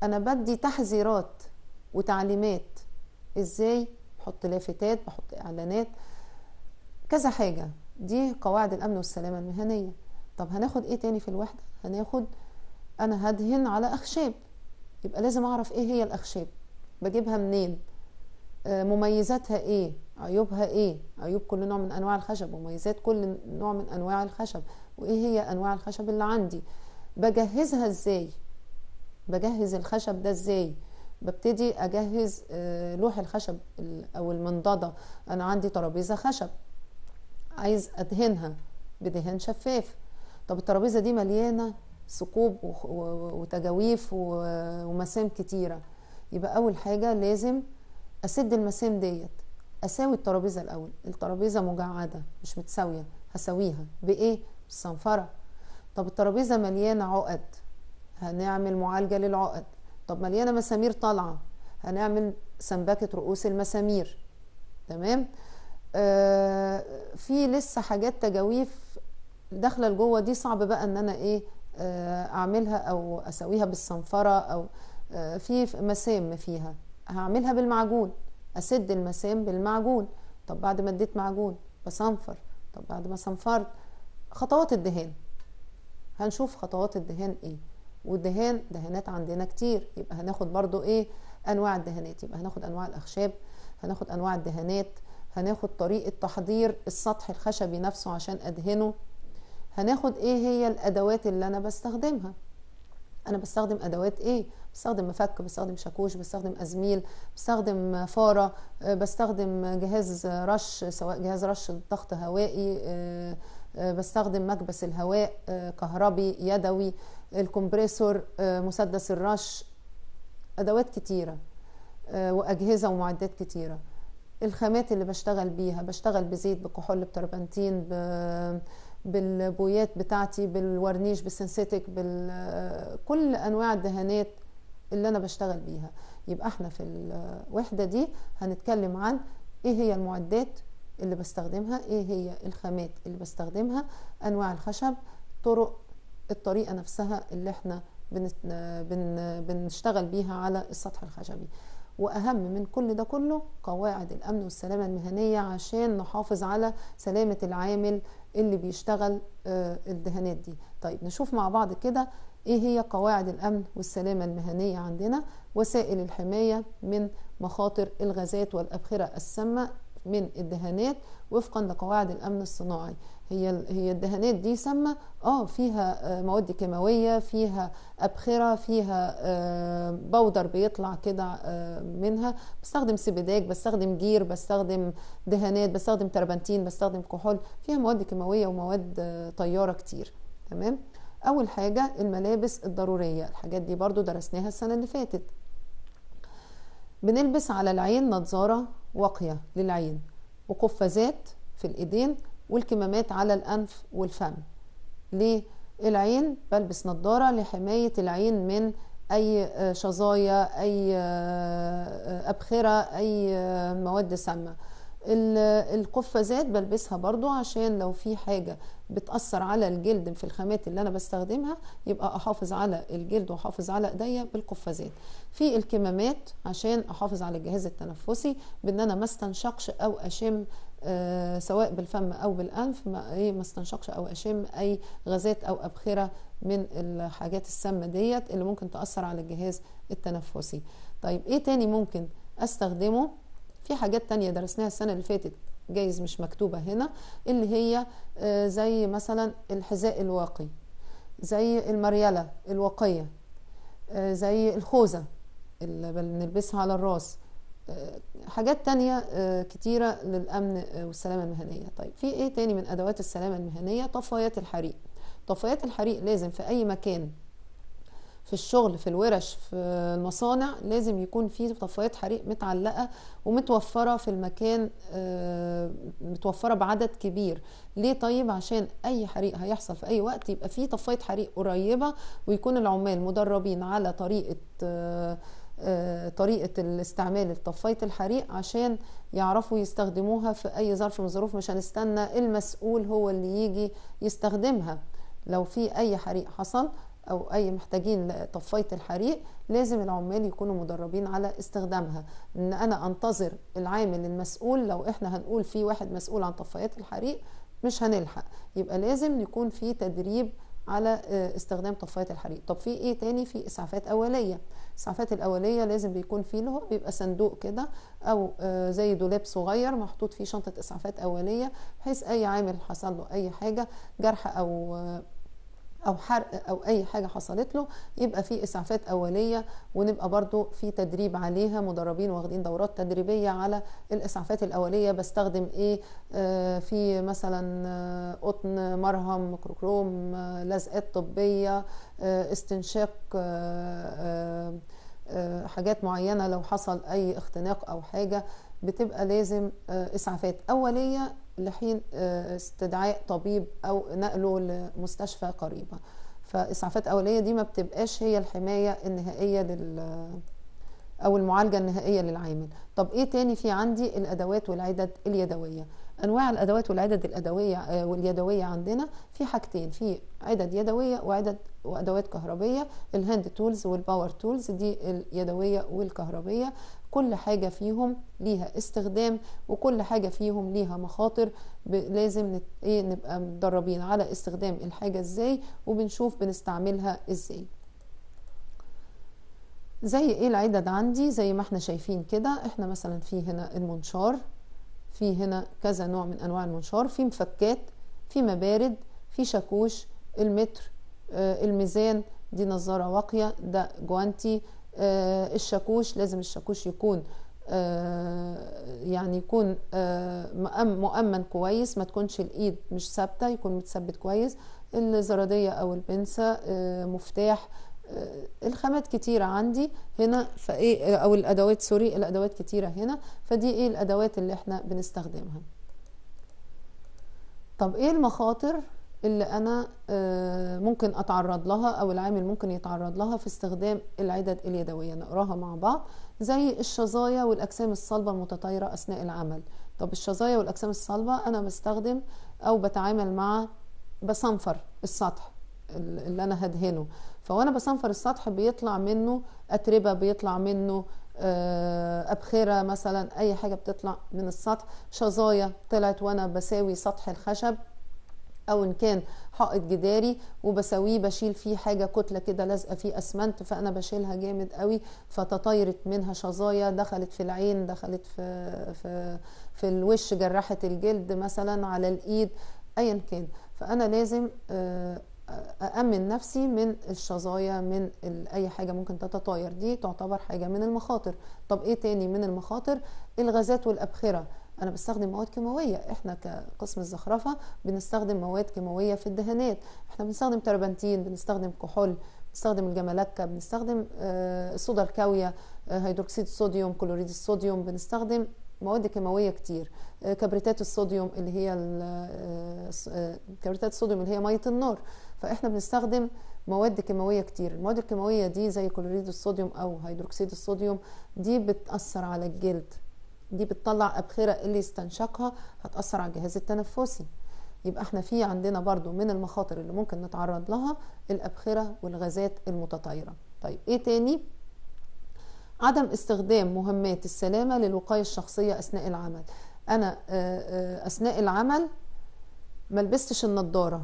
Speaker 1: انا بدي تحذيرات وتعليمات ازاي بحط لافتات بحط اعلانات كذا حاجة دي قواعد الامن والسلامة المهنية طب هناخد ايه تاني في الوحدة هناخد انا هدهن على اخشاب يبقى لازم اعرف ايه هي الاخشاب بجيبها منين آه، مميزاتها ايه عيوبها ايه عيوب كل نوع من انواع الخشب مميزات كل نوع من انواع الخشب وايه هي انواع الخشب اللي عندي بجهزها ازاي بجهز الخشب ده ازاي ببتدي اجهز آه، لوح الخشب او المنضده انا عندي ترابيزه خشب عايز ادهنها بدهان شفاف طب الترابيزه دي مليانه ثقوب وتجاويف ومسام كتيره يبقى اول حاجه لازم اسد المسام ديت اساوي الترابيزه الاول الترابيزه مجعده مش متساويه هساويها بايه بالصنفره طب الترابيزه مليانه عقد هنعمل معالجه للعقد طب مليانه مسامير طالعه هنعمل سمبكه رؤوس المسامير تمام آه في لسه حاجات تجاويف داخله لجوه دي صعب بقى ان انا ايه آه اعملها او اسويها بالصنفره او آه في مسام فيها هعملها بالمعجون اسد المسام بالمعجون طب بعد ما اديت معجون بصنفر طب بعد ما صنفرت خطوات الدهان هنشوف خطوات الدهان ايه والدهان دهانات عندنا كتير يبقى هناخد برضو ايه انواع الدهانات يبقى هناخد انواع الاخشاب هناخد انواع الدهانات هناخد طريقة تحضير السطح الخشبي نفسه عشان ادهنه هناخد ايه هي الادوات اللي انا بستخدمها انا بستخدم ادوات ايه بستخدم مفك بستخدم شاكوش بستخدم ازميل بستخدم فاره آه، بستخدم جهاز رش سواء جهاز رش ضغط هوائي آه، آه، بستخدم مكبس الهواء كهربي يدوي الكمبريسور آه، مسدس الرش ادوات كتيره آه، واجهزه ومعدات كتيره الخامات اللي بشتغل بيها بشتغل بزيت بكحول بتربنتين بالبويات بتاعتي بالورنيش بالسنسيتك بكل آه، انواع الدهانات اللي انا بشتغل بيها يبقى احنا في الوحده دي هنتكلم عن ايه هي المعدات اللي بستخدمها ايه هي الخامات اللي بستخدمها انواع الخشب طرق الطريقه نفسها اللي احنا بنشتغل بيها على السطح الخشبي واهم من كل ده كله قواعد الامن والسلامه المهنيه عشان نحافظ على سلامه العامل اللي بيشتغل آه، الدهانات دي طيب نشوف مع بعض كده ايه هي قواعد الامن والسلامه المهنيه عندنا وسائل الحمايه من مخاطر الغازات والابخره السامه من الدهانات وفقا لقواعد الامن الصناعي هي هي الدهانات دي سامه اه فيها آه، مواد كيماويه فيها ابخره فيها آه، بودر بيطلع كده آه، منها بستخدم سبيداك بستخدم جير بستخدم دهانات بستخدم تربنتين بستخدم كحول فيها مواد كيماويه ومواد طياره كتير تمام اول حاجه الملابس الضروريه الحاجات دي برضو درسناها السنه اللي فاتت بنلبس على العين نظاره واقيه للعين وقفازات في الايدين والكمامات على الأنف والفم ليه؟ العين بلبس نظارة لحماية العين من أي آه، شظايا أي آه، آه، أبخرة أي مواد سامة القفازات بلبسها برضو عشان لو في حاجة بتأثر على الجلد في الخامات اللي أنا بستخدمها يبقى أحافظ على الجلد وأحافظ على إيديا بالقفازات في الكمامات عشان أحافظ على الجهاز التنفسي بأن أنا ما استنشقش أو أشم آه، سواء بالفم او بالانف ما ايه ما استنشقش او اشم اي غازات او ابخره من الحاجات السامه ديت اللي ممكن تاثر على الجهاز التنفسي طيب ايه تاني ممكن استخدمه في حاجات تانية درسناها السنة اللي فاتت جايز مش مكتوبة هنا اللي هي آه، زي مثلا الحذاء الواقي زي المريلة الواقية آه، زي الخوذة اللي بنلبسها على الراس حاجات تانية آه، كتيرة للأمن آه، والسلامة المهنية طيب في إيه تاني من أدوات السلامة المهنية طفايات الحريق طفايات الحريق لازم في أي مكان في الشغل في الورش في المصانع لازم يكون في طفايات حريق متعلقه ومتوفره في المكان آه، متوفره بعدد كبير ليه طيب عشان اي حريق هيحصل في اي وقت يبقى في طفايه حريق قريبه ويكون العمال مدربين على طريقه آه، طريقة الاستعمال الطفاية الحريق عشان يعرفوا يستخدموها في أي ظرف من الظروف مش هنستنى المسؤول هو اللي يجي يستخدمها لو في أي حريق حصل أو أي محتاجين طفاية الحريق لازم العمال يكونوا مدربين على استخدامها إن أنا أنتظر العامل المسؤول لو إحنا هنقول في واحد مسؤول عن طفايات الحريق مش هنلحق يبقى لازم يكون في تدريب على آه، استخدام طفايه الحريق طب في ايه تاني في اسعافات اوليه الاسعافات الاوليه لازم بيكون فيه له بيبقى صندوق كده او آه، زي دولاب صغير محطوط فيه شنطه اسعافات اوليه بحيث اي عامل حصل له اي حاجه جرح او آه، او حرق او اي حاجه حصلت له يبقى في اسعافات اوليه ونبقى برده في تدريب عليها مدربين واخدين دورات تدريبيه على الاسعافات الاوليه بستخدم ايه آه في مثلا آه، قطن مرهم ميكروكروم آه لزقات طبيه آه، استنشاق آه، حاجات معينه لو حصل اي اختناق او حاجه بتبقى لازم اسعافات اوليه لحين آه، استدعاء طبيب أو نقله لمستشفى قريبة فإسعافات أولية دي ما بتبقاش هي الحماية النهائية لل آه، أو المعالجة النهائية للعامل طب إيه تاني في عندي الأدوات والعدد اليدوية انواع الادوات والعدد الادويه آه، واليدويه عندنا في حاجتين في عدد يدويه وعدد وادوات كهربيه الهاند تولز والباور تولز دي اليدويه والكهربيه كل حاجة فيهم ليها استخدام وكل حاجة فيهم ليها مخاطر لازم إيه، نبقى مدربين على استخدام الحاجة ازاي وبنشوف بنستعملها ازاي زي ايه العدد عندي زي ما احنا شايفين كده احنا مثلا في هنا المنشار في هنا كذا نوع من انواع المنشار في مفكات في مبارد في شاكوش المتر آه الميزان دي نظارة واقية ده جوانتي آه، الشاكوش لازم الشاكوش يكون آه، يعني يكون آه، مؤمن كويس ما تكونش الايد مش ثابته يكون متثبت كويس الزراديه او البنسه مفتاح الخامات كتيرة عندي هنا فايه او الادوات سوري الادوات كتيرة هنا فدي ايه الادوات اللي احنا بنستخدمها طب ايه المخاطر اللي انا آه، ممكن اتعرض لها او العامل ممكن يتعرض لها في استخدام العدد اليدويه نقراها مع بعض زي الشظايا والاجسام الصلبه المتطايره اثناء العمل طب الشظايا والاجسام الصلبه انا بستخدم او بتعامل مع بصنفر السطح اللي انا هدهنه فوانا بصنفر السطح بيطلع منه اتربه بيطلع منه آه، ابخره مثلا اي حاجه بتطلع من السطح شظايا طلعت وانا بساوي سطح الخشب او ان كان حائط جداري وبسويه بشيل فيه حاجه كتله كده لازقه فيه اسمنت فانا بشيلها جامد قوي فتطايرت منها شظايا دخلت في العين دخلت في في في الوش جرحت الجلد مثلا على الايد ايا كان فانا لازم آه، أأمن نفسي من الشظايا من أي حاجة ممكن تتطاير دي تعتبر حاجة من المخاطر طب إيه تاني من المخاطر الغازات والأبخرة انا بستخدم مواد كيماويه احنا كقسم الزخرفه بنستخدم مواد كيماويه في الدهانات احنا بنستخدم تربنتين بنستخدم كحول بنستخدم الجمالكة بنستخدم آه، الصودا الكاوية آه، هيدروكسيد الصوديوم كلوريد الصوديوم بنستخدم مواد كيماويه كتير آه، كبريتات الصوديوم اللي هي كبريتات الصوديوم اللي هي ميه النار فاحنا بنستخدم مواد كيماويه كتير المواد الكيماويه دي زي كلوريد الصوديوم او هيدروكسيد الصوديوم دي بتاثر على الجلد دي بتطلع أبخرة اللي يستنشقها هتأثر على الجهاز التنفسي يبقى احنا في عندنا برضو من المخاطر اللي ممكن نتعرض لها الأبخرة والغازات المتطايرة طيب ايه تاني عدم استخدام مهمات السلامة للوقاية الشخصية أثناء العمل أنا آه، آه، أثناء العمل ملبستش النضارة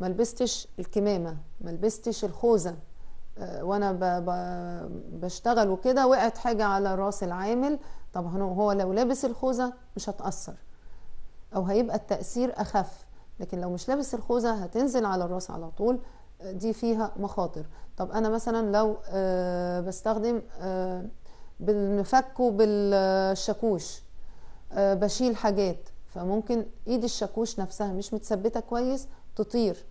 Speaker 1: ملبستش الكمامة ملبستش الخوذة آه، وانا بشتغل وكده وقعت حاجة على راس العامل طب هو لو لابس الخوذة مش هتأثر أو هيبقى التأثير أخف لكن لو مش لابس الخوذة هتنزل على الراس على طول دي فيها مخاطر طب أنا مثلا لو آه، بستخدم آه، بالمفك وبالشاكوش آه، بشيل حاجات فممكن ايد الشاكوش نفسها مش متثبته كويس تطير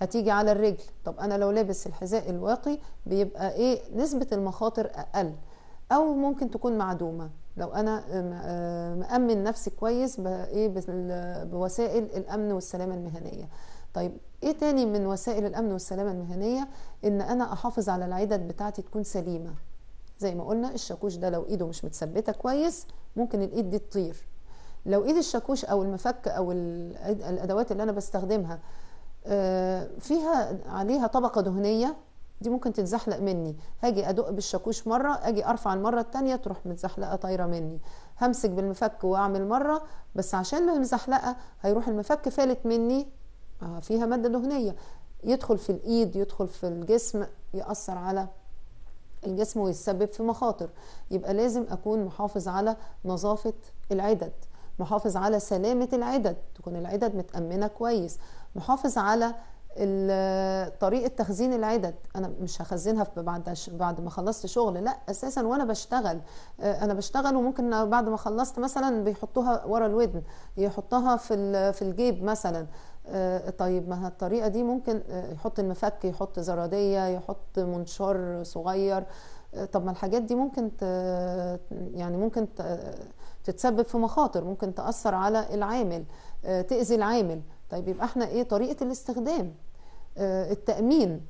Speaker 1: هتيجي على الرجل طب انا لو لابس الحذاء الواقي بيبقى ايه نسبه المخاطر اقل او ممكن تكون معدومه لو انا آه، مامن نفسي كويس بايه بوسائل الامن والسلامه المهنيه طيب ايه تاني من وسائل الامن والسلامه المهنيه ان انا احافظ على العدد بتاعتي تكون سليمه زي ما قلنا الشاكوش ده لو ايده مش متثبته كويس ممكن الايد دي تطير لو ايد الشاكوش او المفك او الادوات اللي انا بستخدمها آه، فيها عليها طبقه دهنيه دي ممكن تتزحلق مني هاجي ادق بالشاكوش مره اجي ارفع المره التانية تروح متزحلقه طايره مني همسك بالمفك واعمل مره بس عشان المزحلقه هيروح المفك فالت مني آه، فيها ماده دهنيه يدخل في الايد يدخل في الجسم ياثر على الجسم ويسبب في مخاطر يبقى لازم اكون محافظ على نظافه العدد محافظ على سلامه العدد تكون العدد متامنه كويس محافظ على طريقه تخزين العدد انا مش هخزنها بعد بعد ما خلصت شغل لا اساسا وانا بشتغل آه، انا بشتغل وممكن بعد ما خلصت مثلا بيحطوها ورا الودن يحطها في في الجيب مثلا آه، طيب ما الطريقه دي ممكن آه، يحط المفك يحط زراديه يحط منشار صغير طب ما الحاجات دي ممكن ت... يعني ممكن ت... تتسبب في مخاطر ممكن تاثر على العامل تاذي العامل طيب يبقى احنا ايه طريقه الاستخدام اه التامين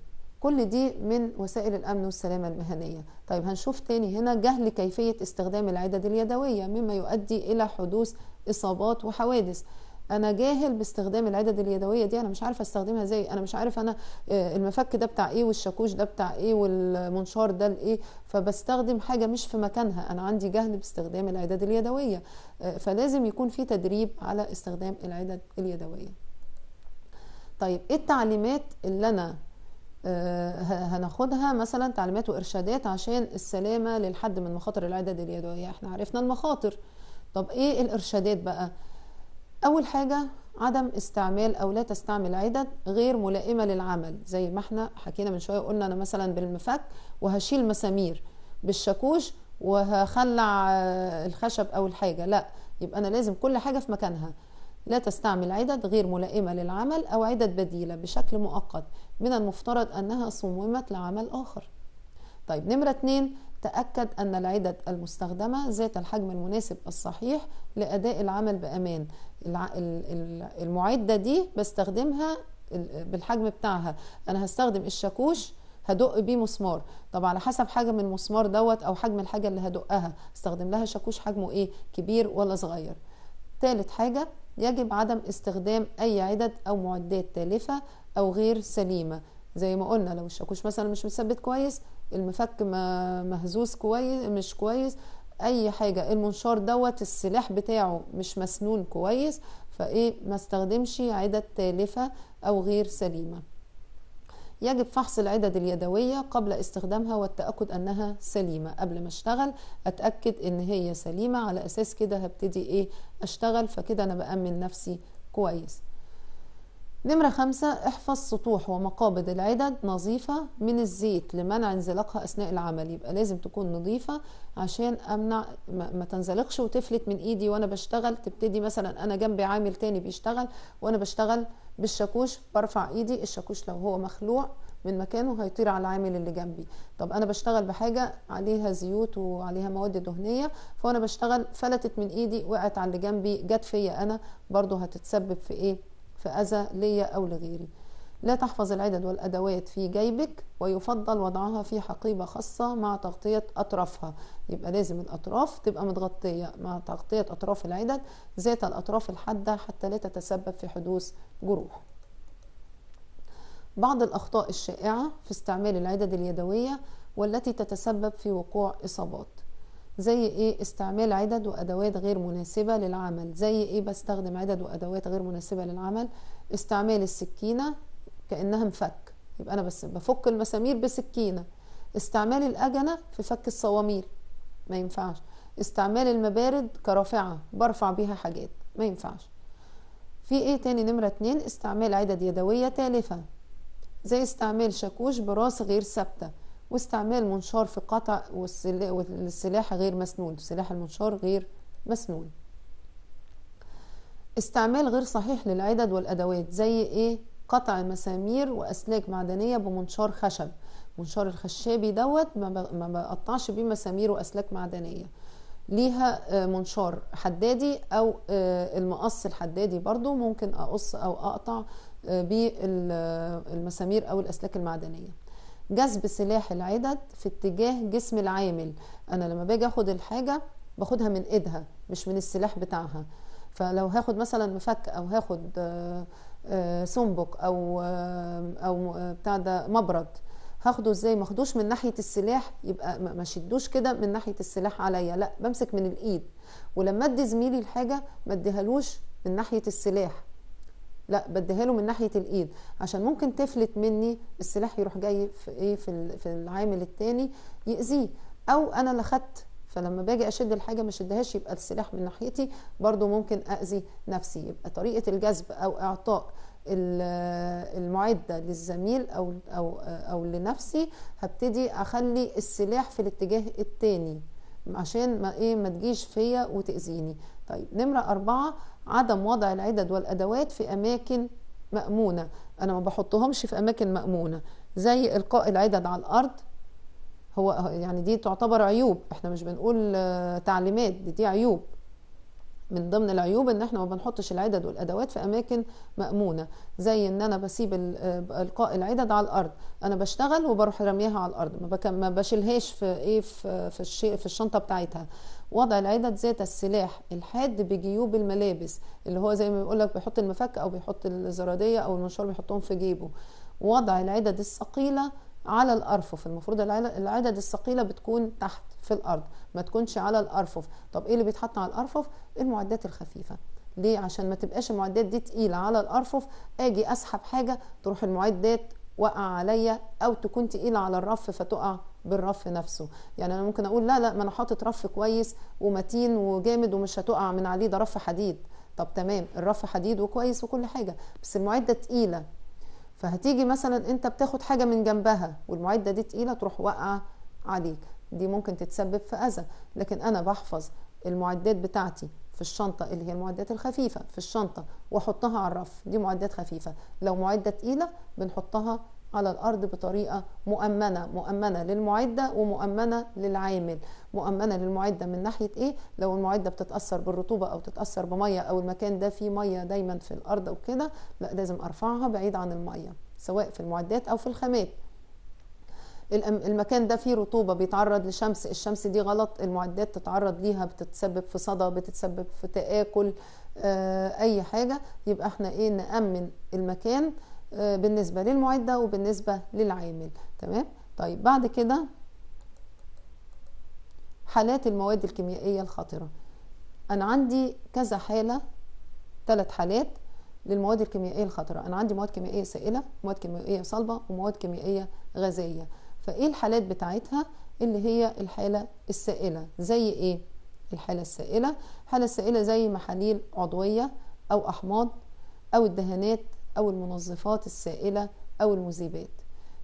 Speaker 1: كل دي من وسائل الامن والسلامه المهنيه طيب هنشوف تاني هنا جهل كيفيه استخدام العدد اليدويه مما يؤدي الى حدوث اصابات وحوادث انا جاهل باستخدام العدد اليدويه دي انا مش عارفه استخدمها ازاي انا مش عارف انا آه، المفك ده بتاع ايه والشاكوش ده بتاع ايه والمنشار ده لايه فبستخدم حاجه مش في مكانها انا عندي جهل باستخدام العدد اليدويه آه، فلازم يكون في تدريب على استخدام العدد اليدويه طيب ايه التعليمات اللي انا آه، هناخدها مثلا تعليمات وارشادات عشان السلامه للحد من مخاطر العدد اليدويه احنا عرفنا المخاطر طب ايه الارشادات بقى اول حاجه عدم استعمال او لا تستعمل عدد غير ملائمه للعمل زي ما احنا حكينا من شويه قلنا انا مثلا بالمفك وهشيل مسامير بالشاكوش وهخلع آه، الخشب او الحاجه لا يبقى انا لازم كل حاجه في مكانها لا تستعمل عدد غير ملائمة للعمل أو عدد بديلة بشكل مؤقت من المفترض أنها صممت لعمل آخر طيب نمرة 2 تأكد أن العدد المستخدمة ذات الحجم المناسب الصحيح لأداء العمل بأمان المعدة دي بستخدمها بالحجم بتاعها أنا هستخدم الشاكوش هدق بيه مسمار طب على حسب حجم المسمار دوت أو حجم الحاجة اللي هدقها استخدم لها شاكوش حجمه إيه كبير ولا صغير ثالث حاجة يجب عدم استخدام أي عدد أو معدات تالفة أو غير سليمة زي ما قلنا لو الشاكوش مثلا مش مثبت كويس المفك مهزوز كويس مش كويس اي حاجه المنشار دوت السلاح بتاعه مش مسنون كويس فايه ما استخدمش عدد تالفه او غير سليمه يجب فحص العدد اليدوية قبل استخدامها والتأكد أنها سليمة قبل ما أشتغل أتأكد إن هي سليمة على أساس كده هبتدي إيه أشتغل فكده أنا بأمن نفسي كويس نمرة خمسة احفظ سطوح ومقابض العدد نظيفة من الزيت لمنع انزلاقها أثناء العمل يبقى لازم تكون نظيفة عشان أمنع ما تنزلقش وتفلت من إيدي وأنا بشتغل تبتدي مثلا أنا جنبي عامل تاني بيشتغل وأنا بشتغل بالشاكوش برفع ايدي الشاكوش لو هو مخلوع من مكانه هيطير على العامل اللي جنبي طب انا بشتغل بحاجه عليها زيوت وعليها مواد دهنيه فانا بشتغل فلتت من ايدي وقعت على اللي جنبي جت فيا انا برضو هتتسبب في ايه في اذى ليا او لغيري لا تحفظ العدد والأدوات في جيبك ويفضل وضعها في حقيبة خاصة مع تغطية أطرافها يبقى لازم الأطراف تبقى متغطية مع تغطية أطراف العدد ذات الأطراف الحادة حتى لا تتسبب في حدوث جروح بعض الأخطاء الشائعة في استعمال العدد اليدوية والتي تتسبب في وقوع إصابات زي ايه استعمال عدد وادوات غير مناسبه للعمل زي ايه بستخدم عدد وادوات غير مناسبه للعمل استعمال السكينه كانها مفك يبقى انا بس بفك المسامير بسكينه استعمال الاجنه في فك الصواميل ما ينفعش استعمال المبارد كرافعه برفع بيها حاجات ما ينفعش في ايه تاني نمرة اتنين استعمال عدد يدوية تالفة زي استعمال شاكوش براس غير ثابتة واستعمال منشار في قطع والسلاح غير مسنون سلاح المنشار غير مسنون استعمال غير صحيح للعدد والأدوات زي ايه قطع مسامير واسلاك معدنيه بمنشار خشب منشار الخشابي دوت ما بقطعش بيه مسامير واسلاك معدنيه ليها آه، منشار حدادي او آه، المقص الحدادي برضو ممكن اقص او اقطع آه، بالمسامير او الاسلاك المعدنيه جذب سلاح العدد في اتجاه جسم العامل انا لما باجي اخد الحاجه باخدها من ايدها مش من السلاح بتاعها فلو هاخد مثلا مفك او هاخد آه، سنبق او آه، او آه، بتاع ده مبرد هاخده ازاي ما اخدوش من ناحيه السلاح يبقى ما شدوش كده من ناحيه السلاح عليا لا بمسك من الايد ولما ادي زميلي الحاجه ما اديهالوش من ناحيه السلاح لا بديها له من ناحيه الايد عشان ممكن تفلت مني السلاح يروح جاي في ايه في العامل الثاني ياذيه او انا اللي اخدت فلما باجي اشد الحاجه ما شدهاش يبقى السلاح من ناحيتي برضو ممكن اذي نفسي يبقى طريقه الجذب او اعطاء المعده للزميل او او او لنفسي هبتدي اخلي السلاح في الاتجاه الثاني عشان ما ايه ما تجيش فيا وتاذيني طيب نمره أربعة عدم وضع العدد والادوات في اماكن مامونه انا ما بحطهمش في اماكن مامونه زي القاء العدد على الارض هو يعني دي تعتبر عيوب احنا مش بنقول آه، تعليمات دي, دي عيوب من ضمن العيوب ان احنا ما بنحطش العدد والادوات في اماكن مامونه زي ان انا بسيب آه، القاء العدد على الارض انا بشتغل وبروح رميها على الارض ما, ما بشيلهاش في ايه في في, الشي في الشنطه بتاعتها وضع العدد ذات السلاح الحاد بجيوب الملابس اللي هو زي ما بيقول لك بيحط المفك او بيحط الزراديه او المنشار بيحطهم في جيبه وضع العدد الثقيله على الارفف المفروض العدد الثقيله بتكون تحت في الارض ما تكونش على الارفف طب ايه اللي بيتحط على الارفف المعدات الخفيفه ليه عشان ما تبقاش المعدات دي تقيله على الارفف اجي اسحب حاجه تروح المعدات وقع عليا او تكون تقيله على الرف فتقع بالرف نفسه يعني انا ممكن اقول لا لا ما انا حاطط رف كويس ومتين وجامد ومش هتقع من عليه ده رف حديد طب تمام الرف حديد وكويس وكل حاجه بس المعده تقيله فهتيجي مثلا انت بتاخد حاجه من جنبها والمعده دي تقيله تروح واقعه عليك دي ممكن تتسبب في اذى لكن انا بحفظ المعدات بتاعتي في الشنطه اللي هي المعدات الخفيفه في الشنطه واحطها على الرف دي معدات خفيفه لو معده تقيله بنحطها على الأرض بطريقة مؤمنة مؤمنة للمعدة ومؤمنة للعامل مؤمنة للمعدة من ناحية إيه لو المعدة بتتأثر بالرطوبة أو تتأثر بمية أو المكان ده فيه مية دايما في الأرض أو كده لا لازم أرفعها بعيد عن المية سواء في المعدات أو في الخامات المكان ده فيه رطوبه بيتعرض لشمس الشمس دي غلط المعدات تتعرض ليها بتتسبب في صدى بتتسبب في تاكل آه، اي حاجه يبقى احنا ايه نامن المكان بالنسبة للمعدة وبالنسبة للعامل تمام طيب بعد كده حالات المواد الكيميائية الخطرة أنا عندي كذا حالة ثلاث حالات للمواد الكيميائية الخطرة أنا عندي مواد كيميائية سائلة مواد كيميائية صلبة ومواد كيميائية غازية فإيه الحالات بتاعتها اللي هي الحالة السائلة زي إيه الحالة السائلة الحالة السائلة زي محاليل عضوية أو أحماض أو الدهانات أو المنظفات السائلة أو المذيبات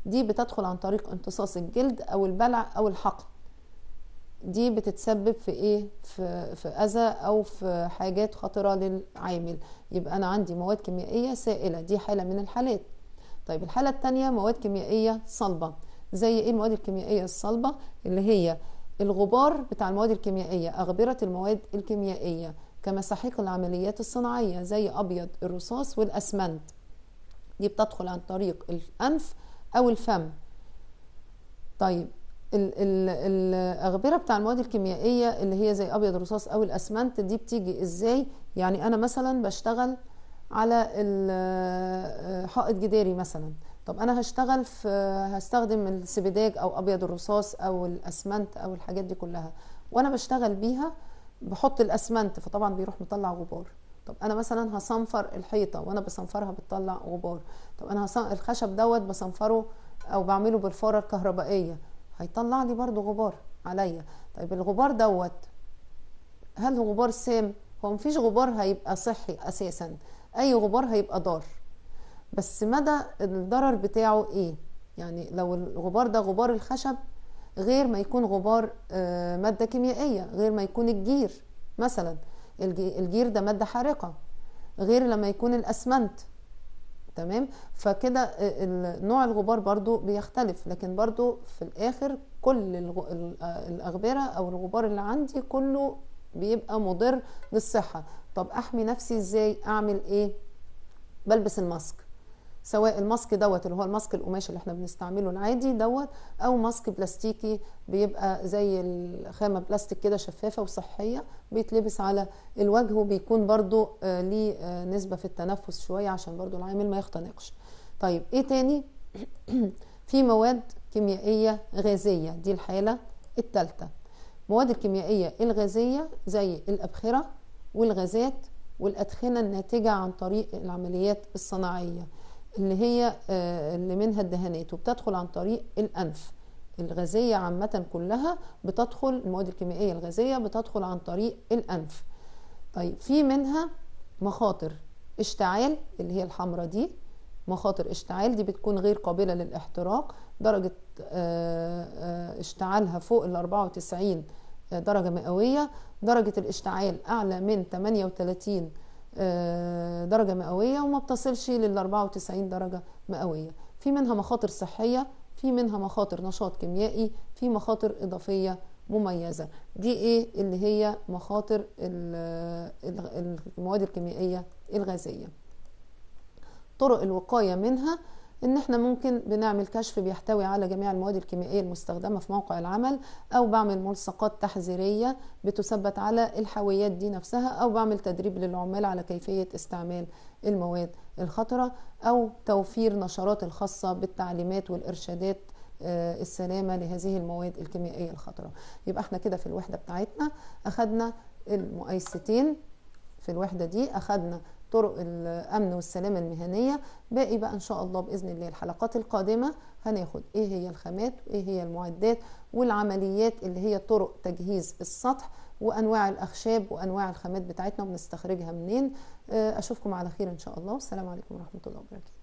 Speaker 1: دي بتدخل عن طريق امتصاص الجلد أو البلع أو الحقن دي بتتسبب في ايه في, في اذى او في حاجات خطره للعامل يبقى انا عندي مواد كيميائيه سائله دي حاله من الحالات طيب الحاله الثانيه مواد كيميائيه صلبه زي ايه المواد الكيميائيه الصلبه اللي هي الغبار بتاع المواد الكيميائيه اغبره المواد الكيميائيه كمساحيق العمليات الصناعيه زي ابيض الرصاص والاسمنت دي بتدخل عن طريق الأنف أو الفم طيب الأغبرة بتاع المواد الكيميائية اللي هي زي أبيض الرصاص أو الأسمنت دي بتيجي إزاي يعني أنا مثلا بشتغل على آه، حائط جداري مثلا طب انا هشتغل في هستخدم السبيداج او ابيض الرصاص او الاسمنت او الحاجات دي كلها وانا بشتغل بيها بحط الاسمنت فطبعا بيروح مطلع غبار طب انا مثلا هصنفر الحيطه وانا بصنفرها بتطلع غبار طب انا الخشب دوت بصنفره او بعمله بالفاره الكهربائيه هيطلع لي برضو غبار عليا طيب الغبار دوت هل هو غبار سام هو مفيش غبار هيبقى صحي اساسا اي غبار هيبقى ضار بس مدى الضرر بتاعه ايه يعني لو الغبار ده غبار الخشب غير ما يكون غبار آه، ماده كيميائيه غير ما يكون الجير مثلا الجير ده ماده حارقه غير لما يكون الاسمنت تمام فكده آه، نوع الغبار برضو بيختلف لكن برضو في الاخر كل آه، الاغبره او الغبار اللي عندي كله بيبقى مضر للصحه طب احمي نفسي ازاي اعمل ايه بلبس الماسك سواء الماسك دوت اللي هو الماسك القماش اللي احنا بنستعمله العادي دوت او ماسك بلاستيكي بيبقى زي الخامه بلاستيك كده شفافه وصحيه بيتلبس على الوجه وبيكون برده آه، ليه آه، نسبه في التنفس شويه عشان برده العامل ما يختنقش طيب ايه تاني في مواد كيميائيه غازيه دي الحاله الثالثه المواد الكيميائيه الغازيه زي الابخره والغازات والادخنه الناتجه عن طريق العمليات الصناعيه اللي هي آه، اللي منها الدهانات وبتدخل عن طريق الأنف الغازية عامة كلها بتدخل المواد الكيميائية الغازية بتدخل عن طريق الأنف طيب في منها مخاطر اشتعال اللي هي الحمراء دي مخاطر اشتعال دي بتكون غير قابلة للاحتراق درجة آه، آه، اشتعالها فوق ال 94 درجة مئوية درجة الاشتعال أعلى من 38 آه، درجة مئوية وما بتصلش لل 94 درجة مئوية في منها مخاطر صحية في منها مخاطر نشاط كيميائي في مخاطر إضافية مميزة دي ايه اللي هي مخاطر المواد الكيميائية الغازية طرق الوقاية منها ان احنا ممكن بنعمل كشف بيحتوي على جميع المواد الكيميائيه المستخدمه في موقع العمل او بعمل ملصقات تحذيريه بتثبت على الحاويات دي نفسها او بعمل تدريب للعمال على كيفيه استعمال المواد الخطره او توفير نشرات الخاصه بالتعليمات والارشادات آه، السلامه لهذه المواد الكيميائيه الخطره يبقى احنا كده في الوحده بتاعتنا اخدنا المؤيستين في الوحده دي اخدنا طرق الامن والسلامه المهنيه باقي بقى ان شاء الله باذن الله الحلقات القادمه هناخد ايه هي الخامات وايه هي المعدات والعمليات اللي هي طرق تجهيز السطح وانواع الاخشاب وانواع الخامات بتاعتنا وبنستخرجها منين آه، اشوفكم على خير ان شاء الله والسلام عليكم ورحمه الله وبركاته